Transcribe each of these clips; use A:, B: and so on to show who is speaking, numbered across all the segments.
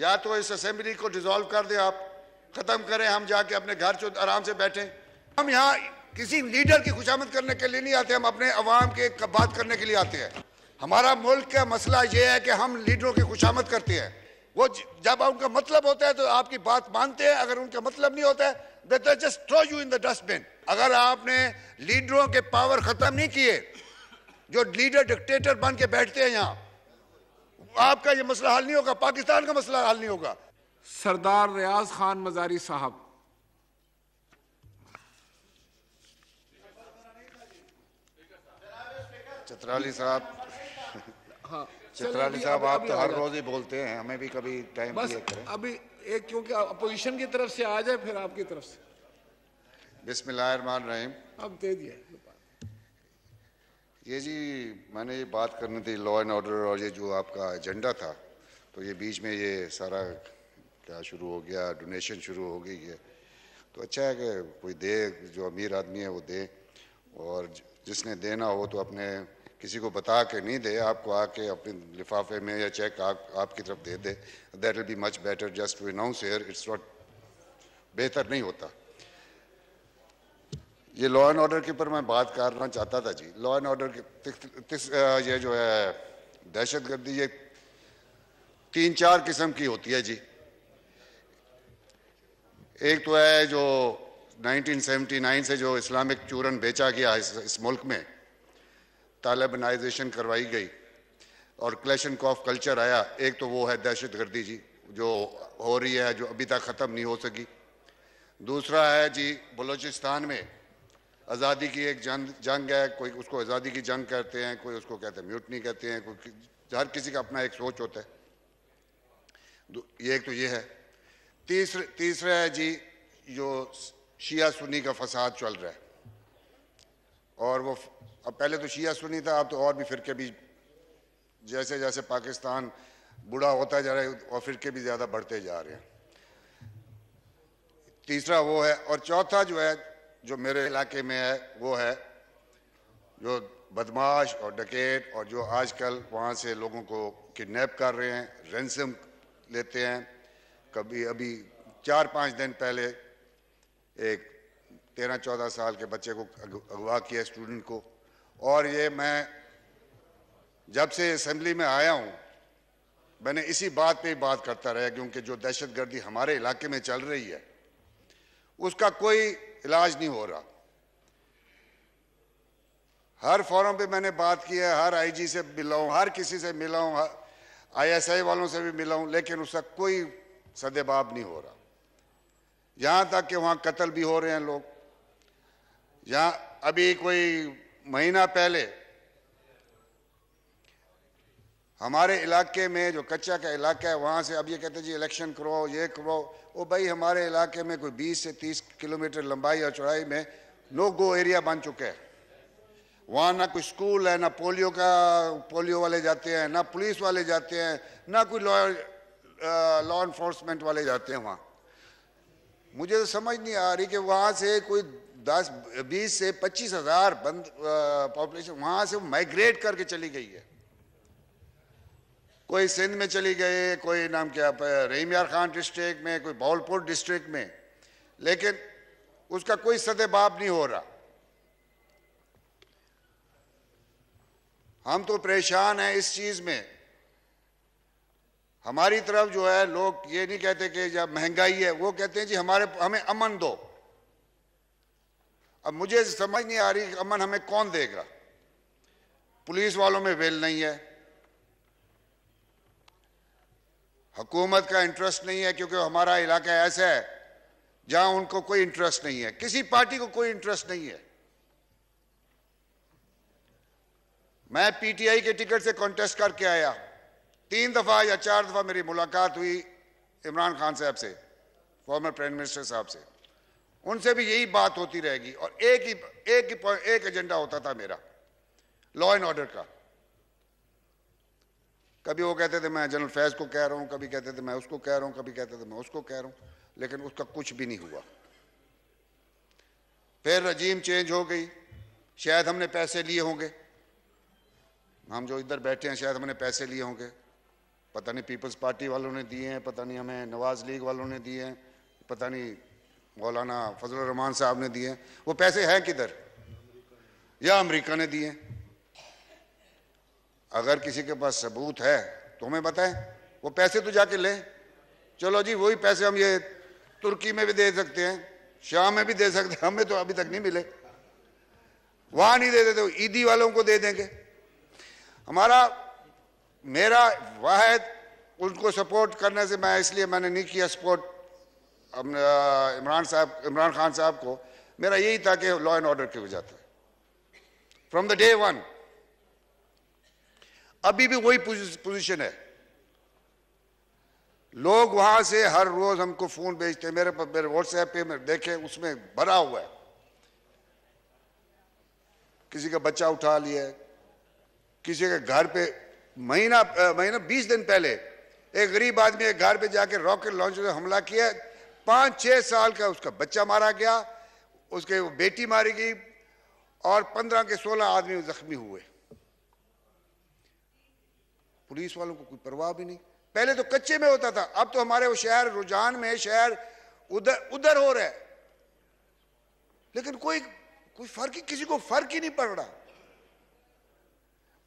A: या तो इस असेंबली को डिसॉल्व कर दें आप ख़त्म करें हम जाके अपने घर चो आराम से बैठे हम यहाँ किसी लीडर की खुशामद करने के लिए नहीं आते हम अपने अवाम के बात करने के लिए आते हैं हमारा मुल्क का मसला ये है कि हम लीडरों की खुशामद करते हैं वो जब उनका मतलब होता है तो आपकी बात मानते हैं अगर उनका मतलब नहीं होता है they just throw you in the dustbin अगर आपने लीडरों के पावर ख़त्म नहीं किए जो लीडर डिक्टेटर बन के बैठते हैं यहाँ आपका ये मसला हल नहीं होगा पाकिस्तान का मसला हल नहीं होगा सरदार रियाज खान मजारी साहब चतराली साहब हाँ चतराली साहब आप तो हर रोज ही बोलते हैं हमें भी कभी टाइम बस
B: अभी एक क्योंकि अपोजिशन की तरफ से आ जाए फिर आपकी तरफ से
A: बिस्मिल्लाह रहीम अब दे दिया ये जी मैंने ये बात करनी थी लॉ एंड ऑर्डर और ये जो आपका एजेंडा था तो ये बीच में ये सारा क्या शुरू हो गया डोनेशन शुरू हो गई है तो अच्छा है कि कोई दे जो अमीर आदमी है वो दे और जिसने देना हो तो अपने किसी को बता के नहीं दे आपको आके अपने लिफाफे में या चेक आप आपकी तरफ दे दे that will be much better just to announce here it's not बेहतर नहीं होता ये लॉ एंड ऑर्डर के ऊपर मैं बात करना चाहता था जी लॉ एंड ऑर्डर के ये जो है दहशत गर्दी ये तीन चार किस्म की होती है जी एक तो है जो 1979 से जो इस्लामिक चूरन बेचा गया इस, इस मुल्क में तालिबनाइजेशन करवाई गई और क्लेशन ऑफ कल्चर आया एक तो वो है दहशत गर्दी जी जो हो रही है जो अभी तक ख़त्म नहीं हो सकी दूसरा है जी बलूचिस्तान में आज़ादी की एक जंग जंग है कोई उसको आज़ादी की जंग कहते हैं कोई उसको कहते हैं म्यूटनी कहते हैं कोई हर किसी का अपना एक सोच होता है ये एक तो ये है तीसर तीसरा है जी जो शिया सुनी का फसाद चल रहा है और वो अब पहले तो शिया सुनी था अब तो और भी फिरके भी जैसे जैसे पाकिस्तान बुरा होता जा रहा है और फिरके भी ज़्यादा बढ़ते जा रहे हैं तीसरा वो है और चौथा जो है जो मेरे इलाके में है वो है जो बदमाश और डकेट और जो आजकल वहाँ से लोगों को किडनैप कर रहे हैं रेंसम लेते हैं कभी अभी चार पाँच दिन पहले एक तेरह चौदह साल के बच्चे को अगवा किया स्टूडेंट को और ये मैं जब से असम्बली में आया हूँ मैंने इसी बात पे ही बात करता रहा क्योंकि जो दहशतगर्दी हमारे इलाके में चल रही है उसका कोई इलाज नहीं हो रहा हर फोरम पे मैंने बात की है हर आईजी से मिला हूँ हर किसी से मिला हूँ आईएसआई वालों से भी मिला हूँ लेकिन उसका कोई सदेबाब नहीं हो रहा यहाँ तक कि वहाँ कत्ल भी हो रहे हैं लोग यहाँ अभी कोई महीना पहले हमारे इलाके में जो कच्चा का इलाका है वहाँ से अब ये कहते हैं जी इलेक्शन करवाओ ये करवाओ वो भाई हमारे इलाके में कोई 20 से 30 किलोमीटर लंबाई और चौड़ाई में नो गो एरिया बन चुके हैं वहाँ ना कोई स्कूल है ना पोलियो का पोलियो वाले जाते हैं ना पुलिस वाले जाते हैं ना कोई लॉ लॉ इन्फोर्समेंट वाले जाते हैं वहाँ मुझे तो समझ नहीं आ रही कि वहाँ से कोई दस बीस से पच्चीस हज़ार बंद पॉपुलेशन वहाँ से माइग्रेट करके चली गई है कोई सिंध में चली गए कोई नाम क्या रहीमार खान डिस्ट्रिक्ट में कोई बौलपुर डिस्ट्रिक्ट में लेकिन उसका कोई सदेबाब नहीं हो रहा हम तो परेशान हैं इस चीज़ में हमारी तरफ जो है लोग ये नहीं कहते कि जब महंगाई है वो कहते हैं जी हमारे हमें अमन दो अब मुझे समझ नहीं आ रही अमन हमें कौन देगा पुलिस वालों में वेल नहीं है हुकूमत का इंटरेस्ट नहीं है क्योंकि हमारा इलाका ऐसा है जहां उनको कोई इंटरेस्ट नहीं है किसी पार्टी को कोई इंटरेस्ट नहीं है मैं पीटीआई के टिकट से कॉन्टेस्ट करके आया तीन दफा या चार दफा मेरी मुलाकात हुई इमरान खान साहब से फॉर्मर प्राइम मिनिस्टर साहब से उनसे भी यही बात होती रहेगी और एक ही एक ही एक एजेंडा होता था मेरा लॉ एंड ऑर्डर का कभी वो कहते थे मैं जनरल फैज़ को कह रहा हूँ कभी कहते थे मैं उसको कह रहा हूँ कभी कहते थे मैं उसको कह रहा हूँ लेकिन उसका कुछ भी नहीं हुआ फिर रजीम चेंज हो गई शायद हमने पैसे लिए होंगे हम जो इधर बैठे हैं शायद हमने पैसे लिए होंगे पता नहीं पीपल्स पार्टी वालों ने दिए हैं पता नहीं हमें नवाज़ लीग वालों ने दिए हैं पता नहीं मौलाना फजल रहमान साहब ने दिए हैं वो पैसे हैं किधर या अमेरिका ने दिए हैं अगर किसी के पास सबूत है तो हमें बताएं वो पैसे तो जाके ले चलो जी वही पैसे हम ये तुर्की में भी दे सकते हैं शाम में भी दे सकते हैं हमें तो अभी तक नहीं मिले वहाँ नहीं दे देते ईदी वालों को दे देंगे हमारा मेरा वाहद उनको सपोर्ट करने से मैं इसलिए मैंने नहीं किया सपोर्ट इमरान साहब इमरान खान साहब को मेरा यही था कि लॉ एंड ऑर्डर की वजह से फ्रॉम द डे वन अभी भी वही पोजीशन है लोग वहां से हर रोज हमको फोन भेजते हैं मेरे पर मेरे व्हाट्सएप पे मेरे देखे उसमें भरा हुआ है किसी का बच्चा उठा लिया किसी के घर पे महीना महीना बीस दिन पहले एक गरीब आदमी एक घर पे जाके रॉकेट लॉन्च से हमला किया पांच छह साल का उसका बच्चा मारा गया उसके बेटी मारी गई और पंद्रह के सोलह आदमी जख्मी हुए पुलिस वालों को कोई परवाह भी नहीं पहले तो कच्चे में होता था अब तो हमारे वो शहर रुझान में शहर उधर उधर हो रहा है लेकिन कोई कोई फर्क ही किसी को फर्क ही नहीं पड़ रहा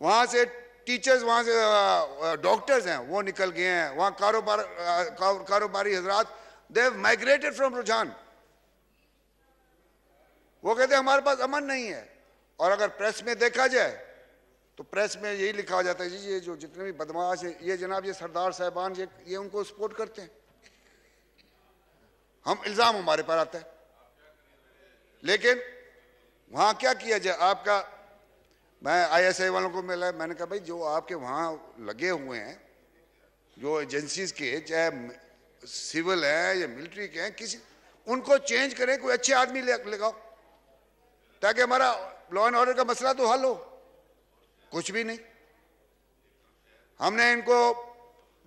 A: वहां से टीचर्स वहां से डॉक्टर्स हैं वो निकल गए हैं वहां कारोबार कारोबारी हजरात दे माइग्रेटेड फ्रॉम रुझान वो कहते हमारे पास अमन नहीं है और अगर प्रेस में देखा जाए तो प्रेस में यही लिखा जाता है जी ये जो जितने भी बदमाश हैं ये जनाब ये सरदार साहबान ये ये उनको सपोर्ट करते हैं हम इल्ज़ाम हमारे पर आता है लेकिन वहाँ क्या किया जाए आपका मैं आईएसआई वालों को मिला मैंने कहा भाई जो आपके वहाँ लगे हुए हैं जो एजेंसीज के चाहे सिविल हैं या मिलिट्री के हैं किसी उनको चेंज करें कोई अच्छे आदमी लगाओ ताकि हमारा लॉ एंड ऑर्डर का मसला तो हल हो कुछ भी नहीं हमने इनको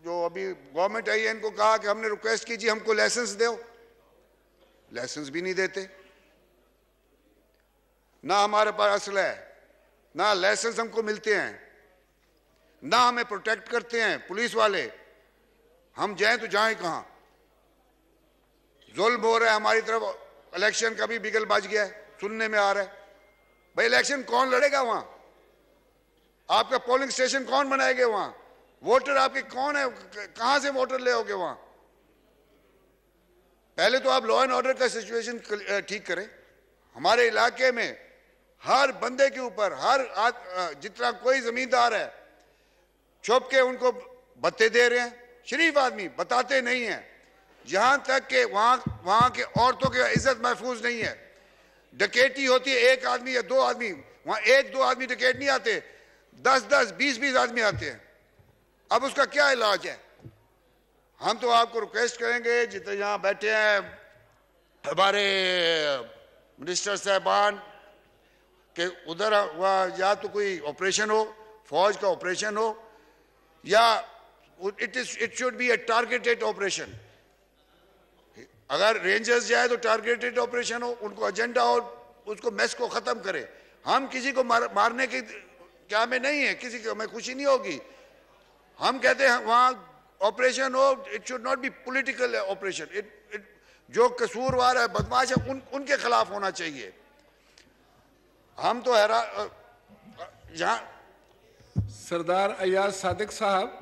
A: जो अभी गवर्नमेंट आई है इनको कहा कि हमने रिक्वेस्ट की जी हमको लाइसेंस दो लाइसेंस भी नहीं देते ना हमारे पास असल है ना लाइसेंस हमको मिलते हैं ना हमें प्रोटेक्ट करते हैं पुलिस वाले हम जाएं तो जाएं कहा जुल्म हो रहा है हमारी तरफ इलेक्शन का भी बिगल बज गया है सुनने में आ रहा है भाई इलेक्शन कौन लड़ेगा वहां आपका पोलिंग स्टेशन कौन बनाएगा वहां वोटर आपके कौन है कहां से वोटर ले होगे वहां पहले तो आप लॉ एंड ऑर्डर का सिचुएशन ठीक करें हमारे इलाके में हर बंदे के ऊपर हर जितना कोई जमींदार है छुप के उनको बत्ते दे रहे हैं शरीफ आदमी बताते नहीं है जहां तक के वहां वहां के औरतों की इज्जत महफूज नहीं है डकेटी होती है एक आदमी या दो आदमी वहां एक दो आदमी डकेट नहीं आते दस दस बीस बीस आदमी आते हैं अब उसका क्या इलाज है हम तो आपको रिक्वेस्ट करेंगे जितने यहाँ बैठे हैं हमारे मिनिस्टर साहबान के उधर हुआ या तो कोई ऑपरेशन हो फौज का ऑपरेशन हो या it is it should be a targeted operation अगर रेंजर्स जाए तो टारगेटेड ऑपरेशन हो उनको एजेंडा हो उसको मैस को ख़त्म करे हम किसी को मार, मारने की क्या हमें नहीं है किसी को हमें खुशी नहीं होगी हम कहते हैं वहां ऑपरेशन हो it should not be political operation it it जो कसूरवार है बदमाश है उन उनके खिलाफ होना चाहिए हम तो हैरान जहाँ सरदार अयाज सादिक साहब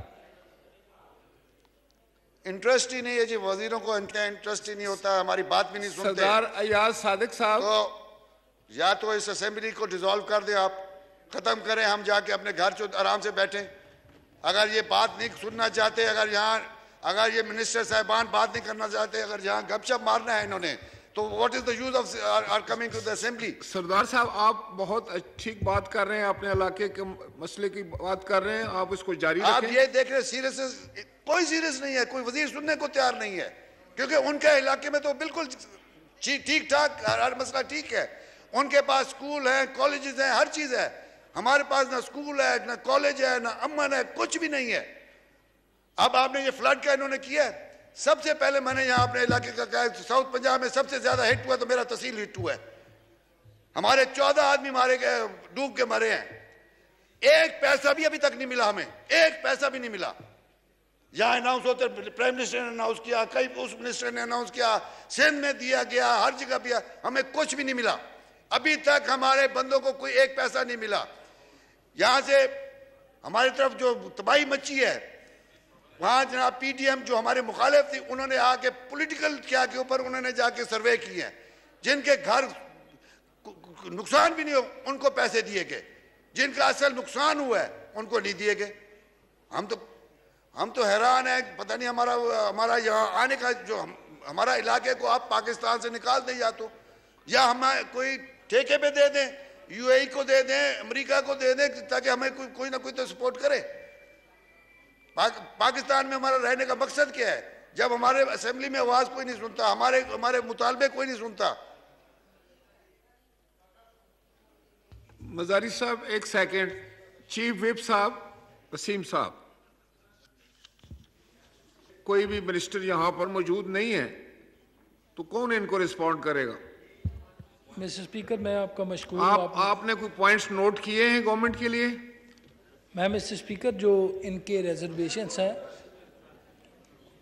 A: इंटरेस्ट ही नहीं है जी वजीरों को इंटरेस्ट ही नहीं होता हमारी बात भी नहीं सुनते सरदार अयाज सादिक साहब तो या तो इस असेंबली को डिसॉल्व कर दे आप ख़त्म करें हम जाके अपने घर चो आराम से बैठें अगर ये बात नहीं सुनना चाहते अगर यहाँ अगर ये मिनिस्टर साहबान बात नहीं करना चाहते अगर यहाँ गपशप मारना है इन्होंने तो what is the use of
B: are coming to the assembly सरदार साहब आप बहुत ठीक बात कर रहे हैं अपने इलाके के मसले की बात कर रहे हैं आप इसको जारी आप ये
A: देख रहे सीरियस कोई सीरियस नहीं है कोई वजीर सुनने को तैयार नहीं है क्योंकि उनके इलाके में तो बिल्कुल ठीक ठाक हर मसला ठीक है उनके पास स्कूल हैं कॉलेज हैं हर चीज़ है हमारे पास ना स्कूल है ना कॉलेज है ना अमन है कुछ भी नहीं है अब आपने ये फ्लड का इन्होंने किया है सबसे पहले मैंने यहाँ अपने इलाके का कहा साउथ पंजाब में सबसे ज़्यादा हिट हुआ तो मेरा तहसील हिट हुआ है हमारे चौदह आदमी मारे गए डूब के मरे हैं एक पैसा भी अभी तक नहीं मिला हमें एक पैसा भी नहीं मिला यहाँ अनाउंस होते प्राइम मिनिस्टर ने अनाउंस किया कई उस मिनिस्टर ने अनाउंस किया सिंध में दिया गया हर जगह दिया हमें कुछ भी नहीं मिला अभी तक हमारे बंदों को कोई एक पैसा नहीं मिला यहाँ से हमारी तरफ जो तबाही मची है वहाँ जनाब पीडीएम जो हमारे मुखालिफ थी उन्होंने आके पॉलिटिकल क्या के ऊपर उन्होंने जाके सर्वे किए हैं जिनके घर नुकसान भी नहीं हो उनको पैसे दिए गए जिनका असल नुकसान हुआ है उनको नहीं दिए गए हम तो हम तो हैरान है पता नहीं हमारा हमारा यहाँ आने का जो हम, हमारा इलाके को आप पाकिस्तान से निकाल दें या तो या हमें कोई ठेके पे दे दें यूएई e को दे दें अमेरिका को दे दें ताकि हमें कोई कोई ना कोई तो सपोर्ट करे पाक, पाकिस्तान में हमारा रहने का मकसद क्या है जब हमारे असेंबली में आवाज़ कोई नहीं सुनता हमारे हमारे मुतालबे कोई नहीं सुनता मजारी साहब एक सेकंड चीफ
B: विप साहब वसीम साहब कोई भी मिनिस्टर यहां पर मौजूद नहीं है तो कौन इनको रिस्पॉन्ड करेगा
C: मिस्टर स्पीकर मैं आपका मशहूर आप, आप,
B: आपने कोई पॉइंट्स नोट किए हैं गवर्नमेंट के लिए
C: मैं मिस्टर स्पीकर जो इनके रिजर्वेशन हैं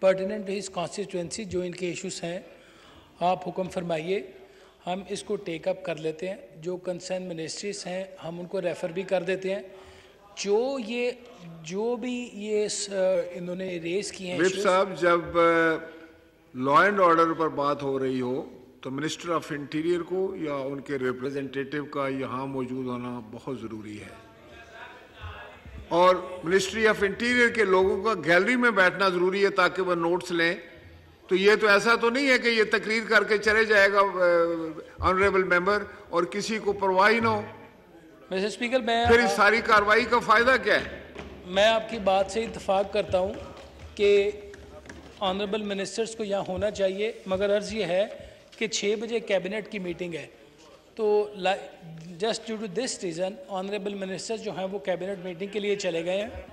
C: पर्टिनेंट इस कॉन्स्टिट्यूंसी जो इनके इश्यूज हैं आप हुक्म फरमाइए हम इसको टेकअप कर लेते हैं जो कंसर्न मिनिस्ट्रीज हैं हम उनको रेफ़र भी कर देते हैं जो ये जो भी ये uh, इन्होंने रेस किए हैं साहब
B: जब लॉ एंड ऑर्डर पर बात हो रही हो तो मिनिस्टर ऑफ इंटीरियर को या उनके रिप्रेजेंटेटिव का यहाँ मौजूद होना बहुत ज़रूरी है और मिनिस्ट्री ऑफ इंटीरियर के लोगों का गैलरी में बैठना ज़रूरी है ताकि वह नोट्स लें तो ये तो ऐसा तो नहीं है कि ये तकरीर करके चले जाएगा ऑनरेबल मेंबर और किसी को परवाह ही ना हो मिस्टर स्पीकर मैं फिर इस सारी कार्रवाई का फ़ायदा क्या है मैं आपकी बात से इतफाक़ करता हूँ कि
C: ऑनरेबल मिनिस्टर्स को यहाँ होना चाहिए मगर अर्ज़ ये है कि छः बजे कैबिनेट की मीटिंग है तो just due to this reason honourable minister जो हैं वो कैबिनेट मीटिंग
B: के लिए चले गए हैं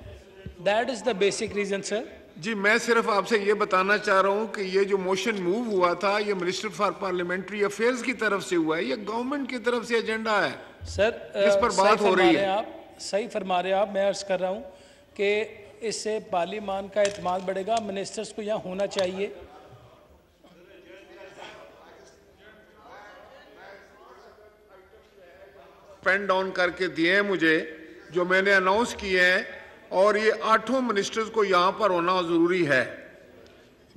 B: that is the basic reason sir जी मैं सिर्फ आपसे ये बताना चाह रहा हूँ कि ये जो मोशन मूव हुआ था ये मिनिस्टर फॉर पार्लियामेंट्री अफेयर्स की तरफ से हुआ है ये गवर्नमेंट की तरफ से एजेंडा है सर इस uh, पर बात हो रही है
C: आप सही फरमा रहे आप मैं अर्ज कर रहा हूँ कि इससे पार्लियामान का अहतमान बढ़ेगा मिनिस्टर्स को यहाँ होना
B: चाहिए पेन डाउन करके दिए हैं मुझे जो मैंने अनाउंस किए हैं और ये आठों मिनिस्टर्स को यहाँ पर होना ज़रूरी है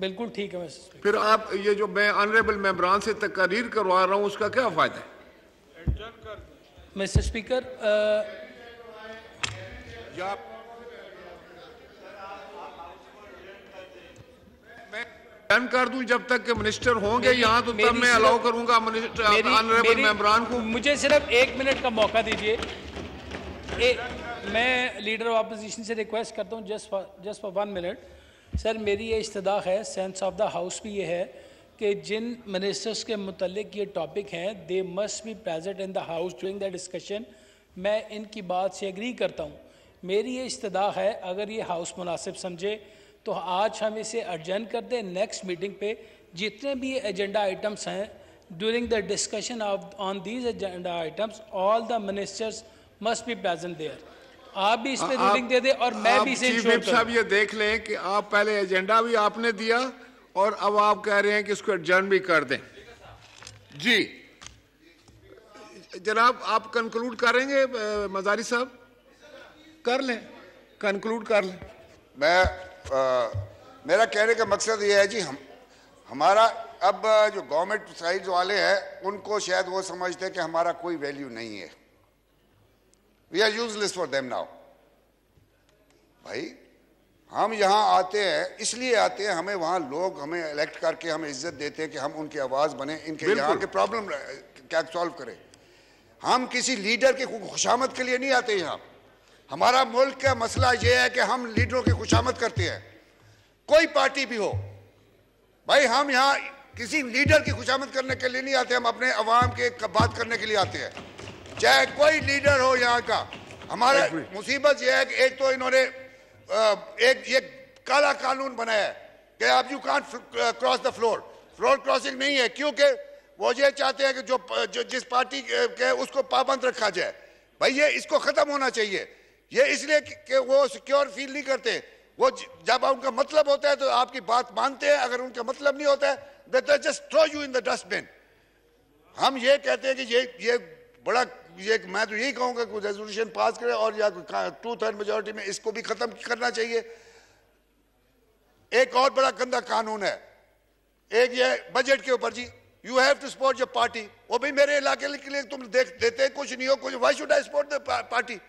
B: बिल्कुल ठीक है फिर आप ये जो मैं ऑनरेबल मेम्बरान से तकरीर करवा रहा हूँ उसका क्या फ़ायदा
C: है
B: मिस्टर स्पीकर आ... बैन कर दूं जब तक के मिनिस्टर होंगे यहाँ तो तब मैं अलाउ करूंगा ऑनरेबल मेम्बरान को मुझे सिर्फ एक मिनट का मौका दीजिए मैं
C: लीडर ऑफ अपोजिशन से रिक्वेस्ट करता हूँ just for just for one minute sir मेरी ये इस्तः है सेंस ऑफ द हाउस भी ये है कि जिन मिनिस्टर्स के मतलब ये टॉपिक हैं they must be present in the house during the discussion मैं इनकी बात से एग्री करता हूँ मेरी ये इस्तः है अगर ये हाउस मुनासिब समझे तो आज हम इसे अर्जन कर दें नेक्स्ट मीटिंग पे जितने भी एजेंडा आइटम्स हैं during the discussion of on these agenda items all the ministers must be present there आप भी इस पे रूलिंग दे दें और मैं भी इसे इंश्योर साहब ये
B: देख लें कि आप पहले एजेंडा भी आपने दिया और अब आप कह रहे हैं कि इसको एडजर्न भी कर दें जी जनाब आप कंक्लूड करेंगे मजारी साहब
A: कर लें कंक्लूड कर लें मैं आ, मेरा कहने का मकसद ये है जी हम हमारा अब जो गवर्नमेंट साइड वाले हैं उनको शायद वो समझते हैं कि हमारा कोई वैल्यू नहीं है we are useless for them now भाई हम यहाँ आते हैं इसलिए आते हैं हमें वहाँ लोग हमें इलेक्ट करके हमें इज्जत देते हैं कि हम उनकी आवाज़ बने इनके यहाँ के प्रॉब्लम क्या सॉल्व करें हम किसी लीडर के खुशामद के लिए नहीं आते यहाँ हमारा मुल्क का मसला यह है कि हम लीडरों की खुशामद करते हैं कोई पार्टी भी हो भाई हम यहाँ किसी लीडर की खुशामद करने के लिए नहीं आते हम अपने अवाम के बात करने के लिए आते हैं चाहे कोई लीडर हो यहाँ का हमारा मुसीबत यह है कि एक तो इन्होंने एक ये काला कानून बनाया है कि आप you can cross the floor floor crossing नहीं है क्योंकि वो ये चाहते हैं कि जो, जो जिस पार्टी के उसको पाबंद रखा जाए भाई ये इसको ख़त्म होना चाहिए ये इसलिए कि, वो सिक्योर फील नहीं करते वो जब उनका मतलब होता है तो आपकी बात मानते हैं अगर उनका मतलब नहीं होता है they just throw you in the dustbin हम ये कहते हैं कि ये ये बड़ा ये मैं तो यही कहूँगा कि रेजोल्यूशन पास करें और या टू थर्ड मेजोरिटी में इसको भी ख़त्म करना चाहिए एक और बड़ा गंदा कानून है एक ये बजट के ऊपर जी you have to support your party वो भी मेरे इलाके के लिए तुम देख देते कुछ नहीं हो कुछ why should I support the party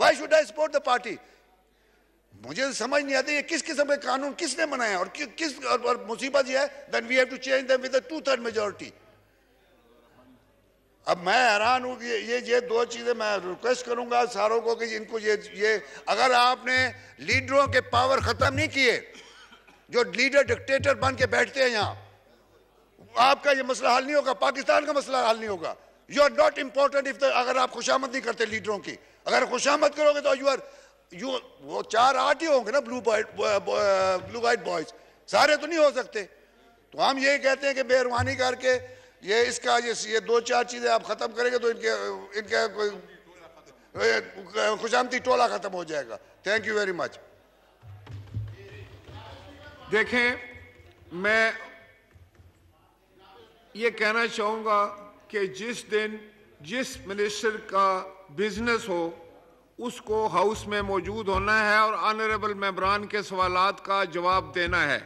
A: why should I support the party मुझे समझ नहीं आती ये किस किस्म के कानून किसने बनाया और कि, किस और, और मुसीबत यह है then we have to change them with two third majority अब मैं हैरान हूं कि ये ये दो चीज़ें मैं रिक्वेस्ट करूंगा सारों को कि इनको ये ये अगर आपने लीडरों के पावर ख़त्म नहीं किए जो लीडर डिक्टेटर बन के बैठते हैं यहां आपका ये मसला हल नहीं होगा पाकिस्तान का मसला हल नहीं होगा you are not important if अगर आप खुशामद नहीं करते लीडरों की अगर खुशामद करोगे तो यू आर यू वो चार आठ ही होंगे ना blue white blue white boys सारे तो नहीं हो सकते तो हम यही कहते हैं कि बेहरवानी करके ये इसका ये, ये दो चार चीज़ें आप ख़त्म करेंगे तो इनके इनके खुशामती टोला ख़त्म हो जाएगा थैंक यू वेरी मच देखें
B: मैं ये कहना चाहूँगा कि जिस दिन जिस मिनिस्टर का बिजनेस हो उसको हाउस में मौजूद होना है और ऑनरेबल मेम्बरान के सवाल का जवाब देना है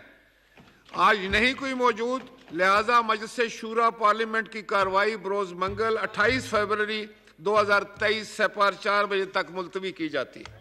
B: आज नहीं कोई मौजूद लिहाजा मजलिस शूरा पार्लियामेंट की कार्रवाई बरोज मंगल 28 फरवरी 2023 से पार चार बजे तक मुलतवी की जाती है